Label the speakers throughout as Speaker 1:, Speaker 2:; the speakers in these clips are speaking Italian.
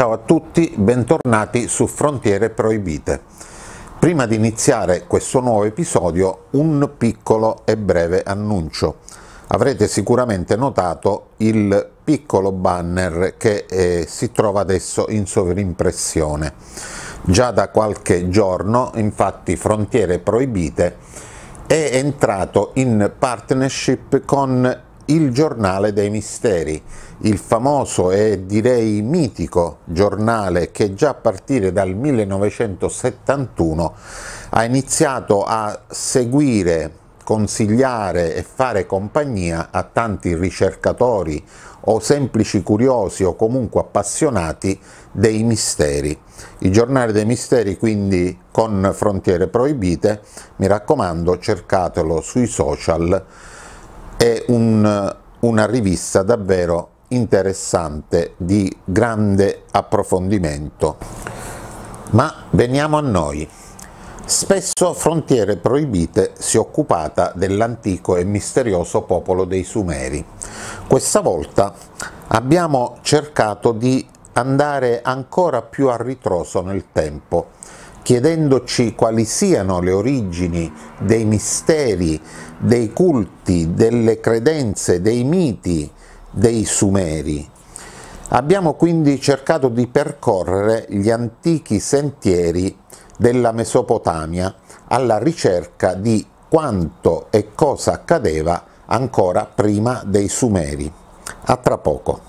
Speaker 1: Ciao a tutti, bentornati su Frontiere Proibite. Prima di iniziare questo nuovo episodio un piccolo e breve annuncio. Avrete sicuramente notato il piccolo banner che eh, si trova adesso in sovrimpressione. Già da qualche giorno infatti Frontiere Proibite è entrato in partnership con il giornale dei misteri, il famoso e direi mitico giornale che già a partire dal 1971 ha iniziato a seguire, consigliare e fare compagnia a tanti ricercatori o semplici curiosi o comunque appassionati dei misteri. Il giornale dei misteri quindi con frontiere proibite, mi raccomando cercatelo sui social è un, una rivista davvero interessante di grande approfondimento. Ma veniamo a noi. Spesso Frontiere Proibite si è occupata dell'antico e misterioso popolo dei Sumeri. Questa volta abbiamo cercato di andare ancora più a ritroso nel tempo chiedendoci quali siano le origini dei misteri, dei culti, delle credenze, dei miti dei Sumeri. Abbiamo quindi cercato di percorrere gli antichi sentieri della Mesopotamia alla ricerca di quanto e cosa accadeva ancora prima dei Sumeri. A tra poco.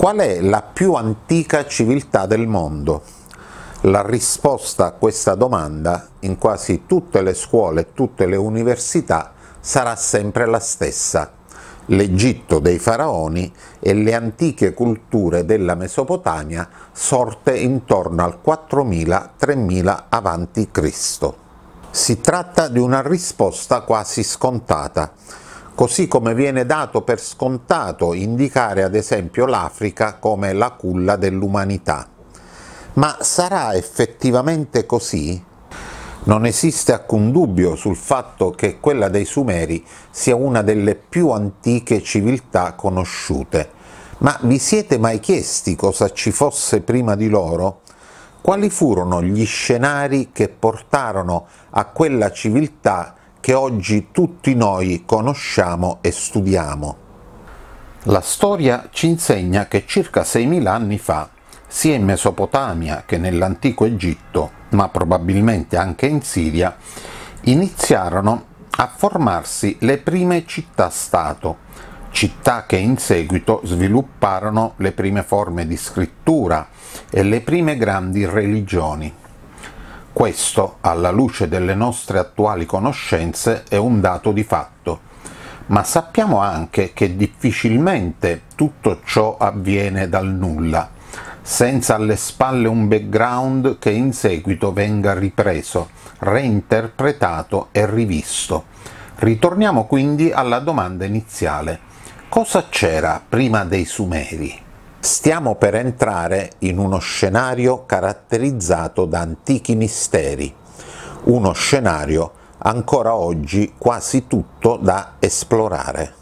Speaker 1: Qual è la più antica civiltà del mondo? La risposta a questa domanda in quasi tutte le scuole e tutte le università sarà sempre la stessa. L'Egitto dei faraoni e le antiche culture della Mesopotamia sorte intorno al 4000-3000 a.C. Si tratta di una risposta quasi scontata così come viene dato per scontato indicare ad esempio l'Africa come la culla dell'umanità. Ma sarà effettivamente così? Non esiste alcun dubbio sul fatto che quella dei Sumeri sia una delle più antiche civiltà conosciute. Ma vi siete mai chiesti cosa ci fosse prima di loro? Quali furono gli scenari che portarono a quella civiltà che oggi tutti noi conosciamo e studiamo. La storia ci insegna che circa 6.000 anni fa, sia in Mesopotamia che nell'antico Egitto, ma probabilmente anche in Siria, iniziarono a formarsi le prime città-stato, città che in seguito svilupparono le prime forme di scrittura e le prime grandi religioni. Questo, alla luce delle nostre attuali conoscenze, è un dato di fatto, ma sappiamo anche che difficilmente tutto ciò avviene dal nulla, senza alle spalle un background che in seguito venga ripreso, reinterpretato e rivisto. Ritorniamo quindi alla domanda iniziale. Cosa c'era prima dei Sumeri? Stiamo per entrare in uno scenario caratterizzato da antichi misteri, uno scenario ancora oggi quasi tutto da esplorare.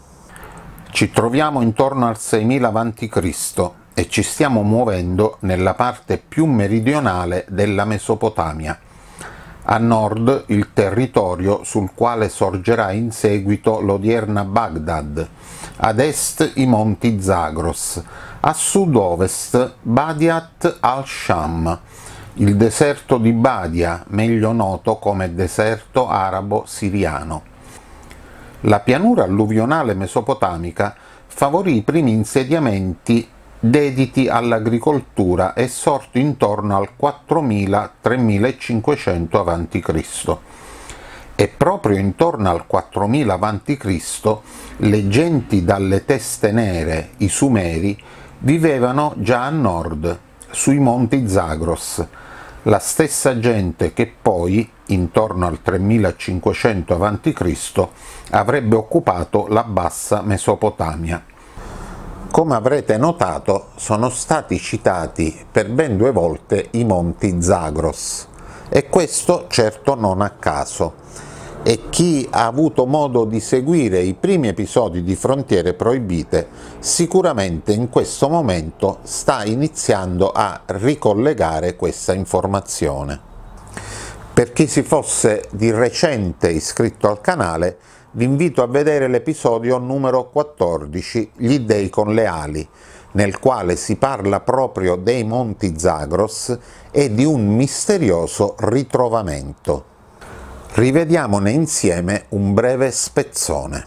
Speaker 1: Ci troviamo intorno al 6000 a.C. e ci stiamo muovendo nella parte più meridionale della Mesopotamia. A nord il territorio sul quale sorgerà in seguito l'odierna Baghdad, ad est i monti Zagros, a sud-ovest Badiat al-Sham, il deserto di Badia, meglio noto come deserto arabo siriano. La pianura alluvionale mesopotamica favorì i primi insediamenti dediti all'agricoltura e sorti intorno al 4000-3500 a.C. E proprio intorno al 4000 a.C. le genti dalle teste nere, i Sumeri, vivevano già a nord, sui monti Zagros, la stessa gente che poi, intorno al 3500 a.C., avrebbe occupato la bassa Mesopotamia. Come avrete notato, sono stati citati per ben due volte i monti Zagros, e questo certo non a caso e chi ha avuto modo di seguire i primi episodi di Frontiere Proibite sicuramente in questo momento sta iniziando a ricollegare questa informazione. Per chi si fosse di recente iscritto al canale vi invito a vedere l'episodio numero 14 Gli dei con le ali nel quale si parla proprio dei Monti Zagros e di un misterioso ritrovamento. Rivediamone insieme un breve spezzone.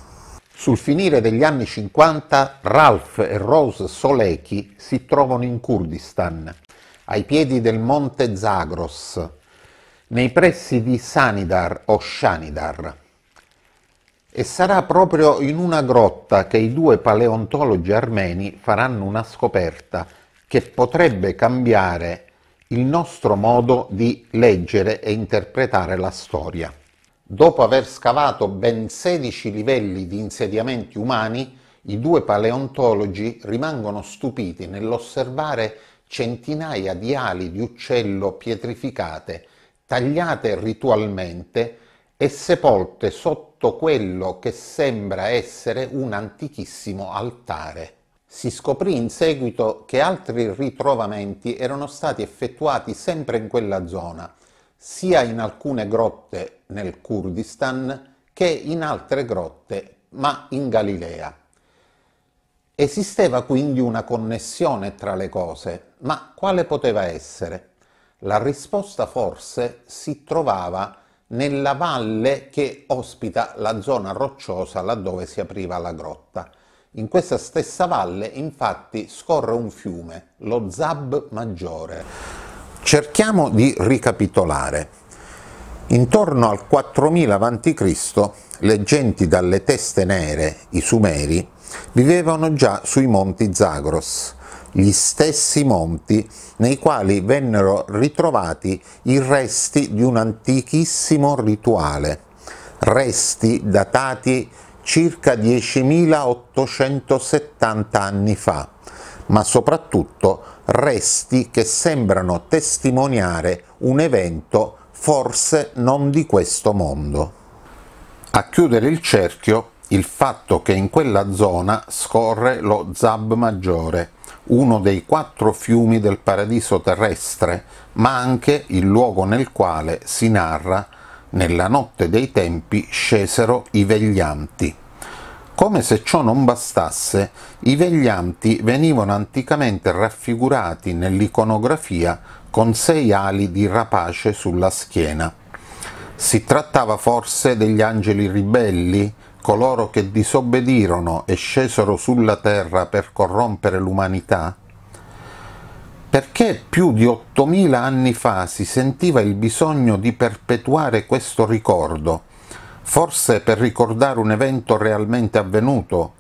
Speaker 1: Sul finire degli anni 50 Ralph e Rose Solechi si trovano in Kurdistan, ai piedi del monte Zagros, nei pressi di Sanidar o Shanidar. E sarà proprio in una grotta che i due paleontologi armeni faranno una scoperta che potrebbe cambiare il nostro modo di leggere e interpretare la storia. Dopo aver scavato ben 16 livelli di insediamenti umani, i due paleontologi rimangono stupiti nell'osservare centinaia di ali di uccello pietrificate, tagliate ritualmente e sepolte sotto quello che sembra essere un antichissimo altare. Si scoprì in seguito che altri ritrovamenti erano stati effettuati sempre in quella zona, sia in alcune grotte nel Kurdistan che in altre grotte, ma in Galilea. Esisteva quindi una connessione tra le cose, ma quale poteva essere? La risposta forse si trovava nella valle che ospita la zona rocciosa laddove si apriva la grotta. In questa stessa valle infatti scorre un fiume, lo Zab Maggiore. Cerchiamo di ricapitolare. Intorno al 4000 a.C. le genti dalle teste nere, i Sumeri, vivevano già sui monti Zagros, gli stessi monti nei quali vennero ritrovati i resti di un antichissimo rituale, resti datati circa 10.870 anni fa, ma soprattutto resti che sembrano testimoniare un evento forse non di questo mondo. A chiudere il cerchio il fatto che in quella zona scorre lo Zab Maggiore, uno dei quattro fiumi del paradiso terrestre, ma anche il luogo nel quale si narra nella notte dei tempi scesero i veglianti. Come se ciò non bastasse, i veglianti venivano anticamente raffigurati nell'iconografia con sei ali di rapace sulla schiena. Si trattava forse degli angeli ribelli, coloro che disobbedirono e scesero sulla terra per corrompere l'umanità? perché più di 8.000 anni fa si sentiva il bisogno di perpetuare questo ricordo, forse per ricordare un evento realmente avvenuto.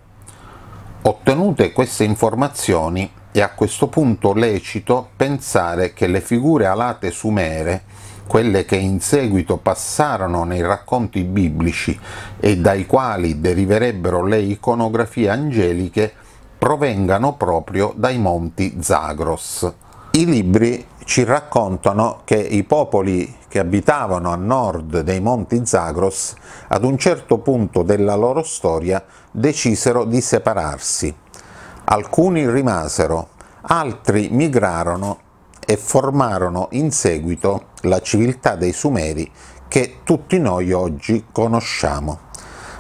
Speaker 1: Ottenute queste informazioni, è a questo punto lecito pensare che le figure alate sumere, quelle che in seguito passarono nei racconti biblici e dai quali deriverebbero le iconografie angeliche, provengano proprio dai monti Zagros. I libri ci raccontano che i popoli che abitavano a nord dei monti Zagros ad un certo punto della loro storia decisero di separarsi. Alcuni rimasero, altri migrarono e formarono in seguito la civiltà dei Sumeri che tutti noi oggi conosciamo.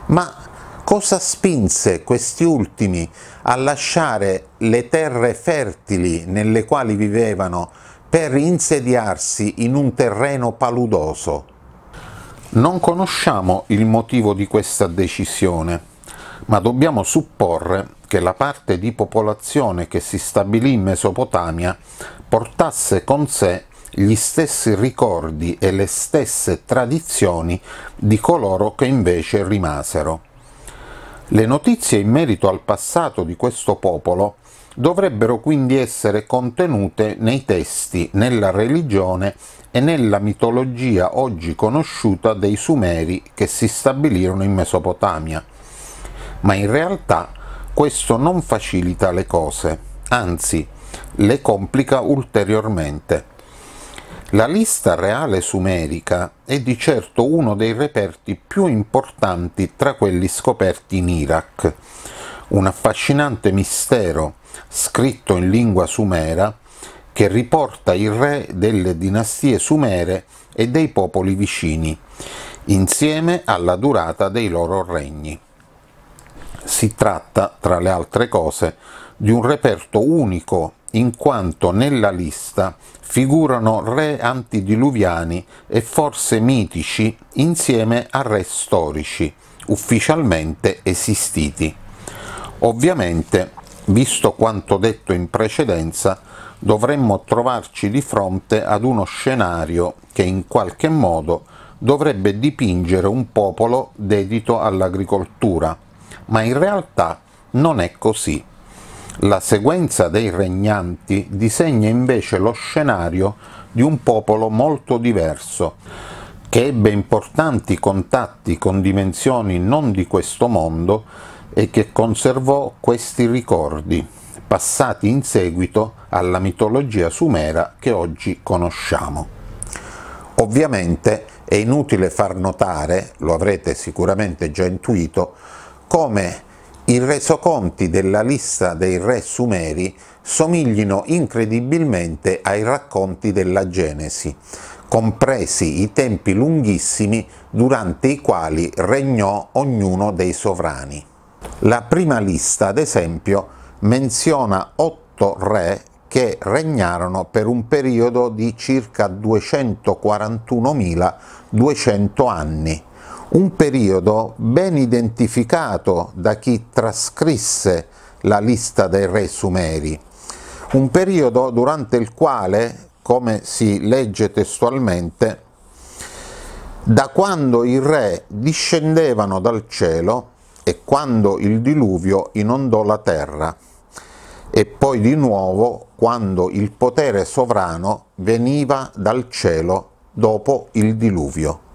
Speaker 1: Ma cosa spinse questi ultimi a lasciare le terre fertili nelle quali vivevano per insediarsi in un terreno paludoso. Non conosciamo il motivo di questa decisione, ma dobbiamo supporre che la parte di popolazione che si stabilì in Mesopotamia portasse con sé gli stessi ricordi e le stesse tradizioni di coloro che invece rimasero. Le notizie in merito al passato di questo popolo dovrebbero quindi essere contenute nei testi, nella religione e nella mitologia oggi conosciuta dei Sumeri che si stabilirono in Mesopotamia. Ma in realtà questo non facilita le cose, anzi le complica ulteriormente. La lista reale sumerica è di certo uno dei reperti più importanti tra quelli scoperti in Iraq. Un affascinante mistero scritto in lingua sumera che riporta il re delle dinastie sumere e dei popoli vicini, insieme alla durata dei loro regni. Si tratta, tra le altre cose, di un reperto unico in quanto nella lista figurano re antidiluviani e forse mitici insieme a re storici, ufficialmente esistiti. Ovviamente, visto quanto detto in precedenza, dovremmo trovarci di fronte ad uno scenario che in qualche modo dovrebbe dipingere un popolo dedito all'agricoltura, ma in realtà non è così. La sequenza dei regnanti disegna invece lo scenario di un popolo molto diverso, che ebbe importanti contatti con dimensioni non di questo mondo e che conservò questi ricordi, passati in seguito alla mitologia sumera che oggi conosciamo. Ovviamente è inutile far notare, lo avrete sicuramente già intuito, come i resoconti della lista dei re sumeri somiglino incredibilmente ai racconti della Genesi, compresi i tempi lunghissimi durante i quali regnò ognuno dei sovrani. La prima lista, ad esempio, menziona otto re che regnarono per un periodo di circa 241.200 anni, un periodo ben identificato da chi trascrisse la lista dei re sumeri, un periodo durante il quale, come si legge testualmente, da quando i re discendevano dal cielo e quando il diluvio inondò la terra, e poi di nuovo quando il potere sovrano veniva dal cielo dopo il diluvio.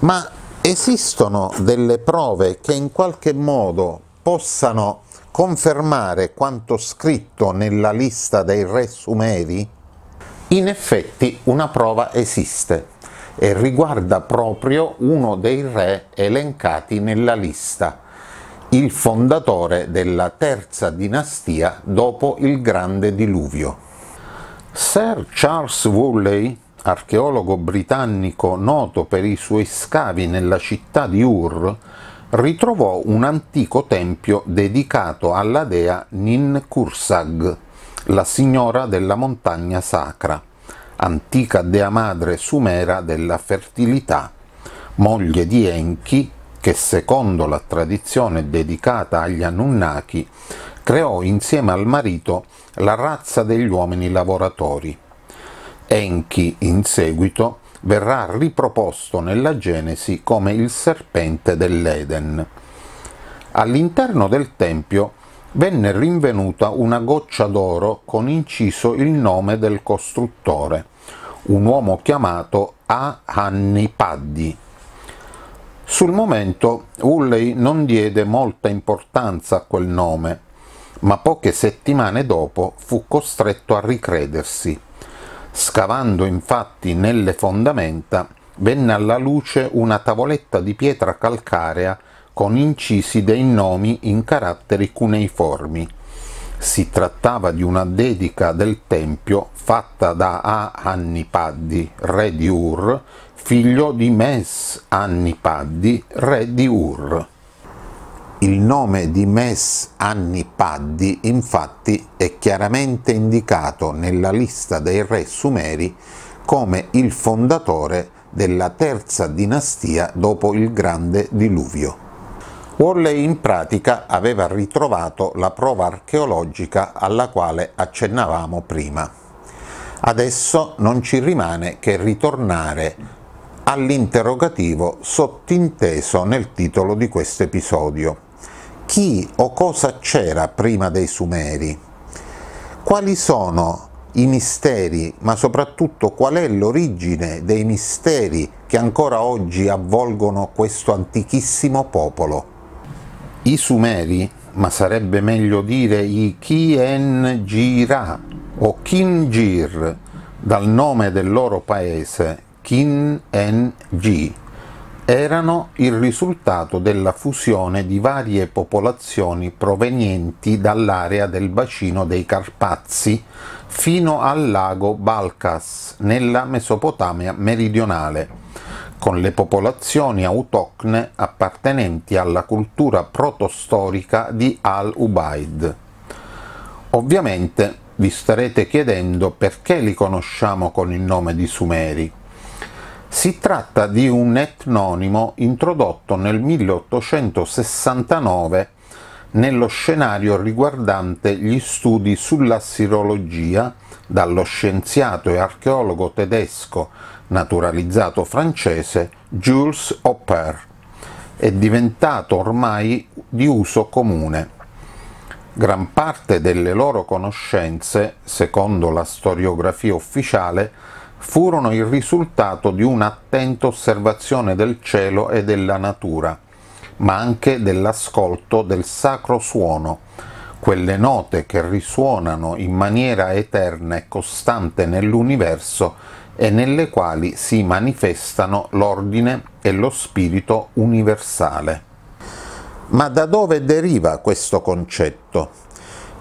Speaker 1: Ma esistono delle prove che in qualche modo possano confermare quanto scritto nella lista dei re sumeri? In effetti una prova esiste e riguarda proprio uno dei re elencati nella lista, il fondatore della terza dinastia dopo il grande diluvio. Sir Charles Woolley archeologo britannico noto per i suoi scavi nella città di Ur, ritrovò un antico tempio dedicato alla dea Nin Kursag, la signora della montagna sacra, antica dea madre sumera della fertilità, moglie di Enki, che secondo la tradizione dedicata agli Anunnaki creò insieme al marito la razza degli uomini lavoratori. Enki in seguito verrà riproposto nella Genesi come il serpente dell'Eden. All'interno del Tempio venne rinvenuta una goccia d'oro con inciso il nome del costruttore, un uomo chiamato A-Hannipaddi. Sul momento Ulley non diede molta importanza a quel nome, ma poche settimane dopo fu costretto a ricredersi. Scavando infatti nelle fondamenta venne alla luce una tavoletta di pietra calcarea con incisi dei nomi in caratteri cuneiformi. Si trattava di una dedica del tempio fatta da A. Annipaddi, re di Ur, figlio di Mes Annipaddi, re di Ur. Il nome di Mes Anni Paddi infatti è chiaramente indicato nella lista dei re sumeri come il fondatore della terza dinastia dopo il grande diluvio. Worley in pratica aveva ritrovato la prova archeologica alla quale accennavamo prima. Adesso non ci rimane che ritornare all'interrogativo sottinteso nel titolo di questo episodio chi o cosa c'era prima dei Sumeri, quali sono i misteri, ma soprattutto qual è l'origine dei misteri che ancora oggi avvolgono questo antichissimo popolo. I Sumeri, ma sarebbe meglio dire i Kien-Gira o Kin-Gir, dal nome del loro paese, Kin-En-Gi, erano il risultato della fusione di varie popolazioni provenienti dall'area del bacino dei Carpazi fino al lago Balkas nella Mesopotamia meridionale, con le popolazioni autoctone appartenenti alla cultura protostorica di Al-Ubaid. Ovviamente vi starete chiedendo perché li conosciamo con il nome di Sumeri si tratta di un etnonimo introdotto nel 1869 nello scenario riguardante gli studi sulla sirologia dallo scienziato e archeologo tedesco naturalizzato francese Jules Hopper. È diventato ormai di uso comune. Gran parte delle loro conoscenze, secondo la storiografia ufficiale, furono il risultato di un'attenta osservazione del cielo e della natura, ma anche dell'ascolto del sacro suono, quelle note che risuonano in maniera eterna e costante nell'universo e nelle quali si manifestano l'ordine e lo spirito universale. Ma da dove deriva questo concetto?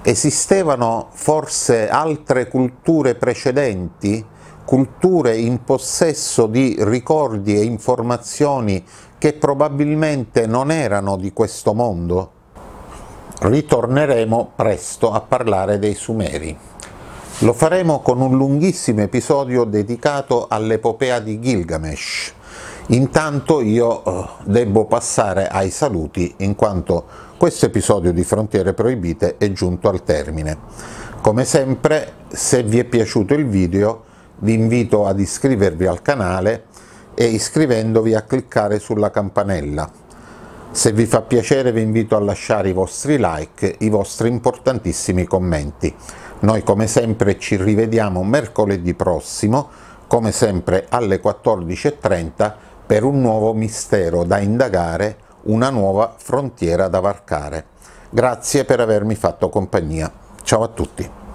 Speaker 1: Esistevano forse altre culture precedenti? culture in possesso di ricordi e informazioni che probabilmente non erano di questo mondo? Ritorneremo presto a parlare dei Sumeri. Lo faremo con un lunghissimo episodio dedicato all'epopea di Gilgamesh. Intanto io eh, devo passare ai saluti in quanto questo episodio di Frontiere Proibite è giunto al termine. Come sempre, se vi è piaciuto il video vi invito ad iscrivervi al canale e iscrivendovi a cliccare sulla campanella. Se vi fa piacere vi invito a lasciare i vostri like, i vostri importantissimi commenti. Noi come sempre ci rivediamo mercoledì prossimo, come sempre alle 14.30 per un nuovo mistero da indagare, una nuova frontiera da varcare. Grazie per avermi fatto compagnia. Ciao a tutti!